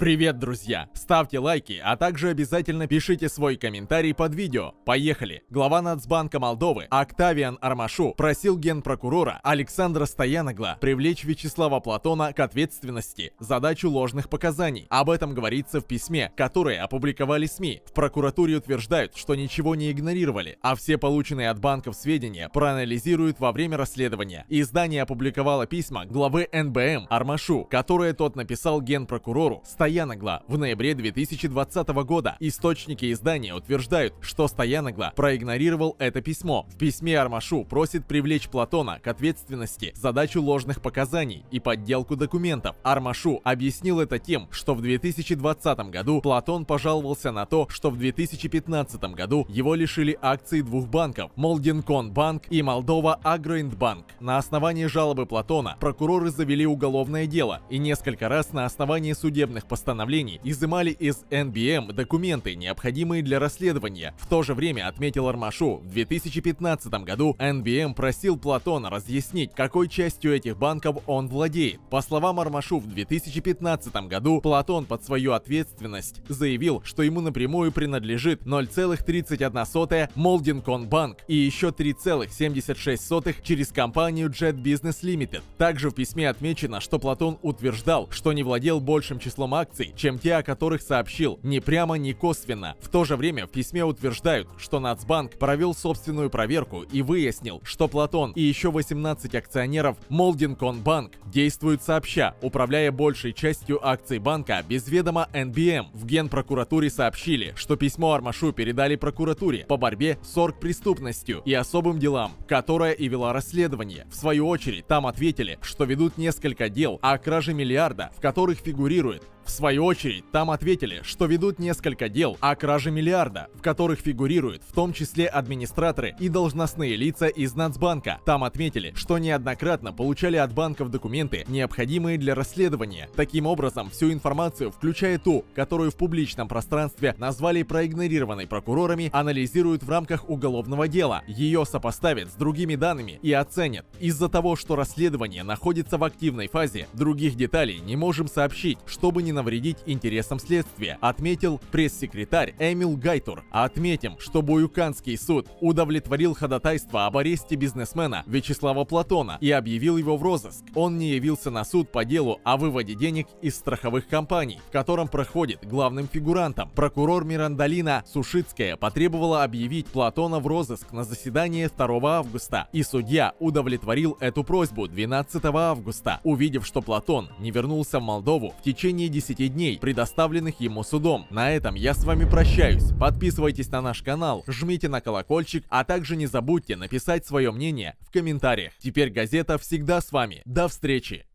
Привет, друзья! Ставьте лайки, а также обязательно пишите свой комментарий под видео. Поехали! Глава Нацбанка Молдовы Октавиан Армашу просил генпрокурора Александра Стояногла привлечь Вячеслава Платона к ответственности за дачу ложных показаний. Об этом говорится в письме, которое опубликовали СМИ. В прокуратуре утверждают, что ничего не игнорировали, а все полученные от банков сведения проанализируют во время расследования. Издание опубликовало письма главы НБМ Армашу, которое тот написал генпрокурору Стояногла Стояногла в ноябре 2020 года. Источники издания утверждают, что Стояногла проигнорировал это письмо. В письме Армашу просит привлечь Платона к ответственности за дачу ложных показаний и подделку документов. Армашу объяснил это тем, что в 2020 году Платон пожаловался на то, что в 2015 году его лишили акций двух банков – Молдинкон Банк и Молдова Агроиндбанк. На основании жалобы Платона прокуроры завели уголовное дело и несколько раз на основании судебных постановлений постановлений изымали из НБМ документы, необходимые для расследования. В то же время, отметил Армашу, в 2015 году НБМ просил Платона разъяснить, какой частью этих банков он владеет. По словам Армашу, в 2015 году Платон под свою ответственность заявил, что ему напрямую принадлежит 0,31 Молдинконбанк и еще 3,76 через компанию Jet Business Limited. Также в письме отмечено, что Платон утверждал, что не владел большим числом акций, акций, чем те, о которых сообщил, ни прямо, ни косвенно. В то же время в письме утверждают, что Нацбанк провел собственную проверку и выяснил, что Платон и еще 18 акционеров Молдинконбанк действуют сообща, управляя большей частью акций банка без ведома NBM. В Генпрокуратуре сообщили, что письмо Армашу передали прокуратуре по борьбе с оргпреступностью и особым делам, которая и вела расследование. В свою очередь, там ответили, что ведут несколько дел о краже миллиарда, в которых фигурирует в свою очередь, там ответили, что ведут несколько дел о краже миллиарда, в которых фигурируют в том числе администраторы и должностные лица из Нацбанка. Там отметили, что неоднократно получали от банков документы, необходимые для расследования. Таким образом, всю информацию, включая ту, которую в публичном пространстве назвали проигнорированной прокурорами, анализируют в рамках уголовного дела. Ее сопоставят с другими данными и оценят. Из-за того, что расследование находится в активной фазе, других деталей не можем сообщить, чтобы не навредить интересам следствия, отметил пресс-секретарь Эмил Гайтур. Отметим, что Буюканский суд удовлетворил ходатайство об аресте бизнесмена Вячеслава Платона и объявил его в розыск. Он не явился на суд по делу о выводе денег из страховых компаний, в котором проходит главным фигурантом. Прокурор Мирандалина Сушицкая потребовала объявить Платона в розыск на заседание 2 августа, и судья удовлетворил эту просьбу 12 августа, увидев, что Платон не вернулся в Молдову в течение 10 10 дней, предоставленных ему судом. На этом я с вами прощаюсь. Подписывайтесь на наш канал, жмите на колокольчик, а также не забудьте написать свое мнение в комментариях. Теперь газета всегда с вами. До встречи!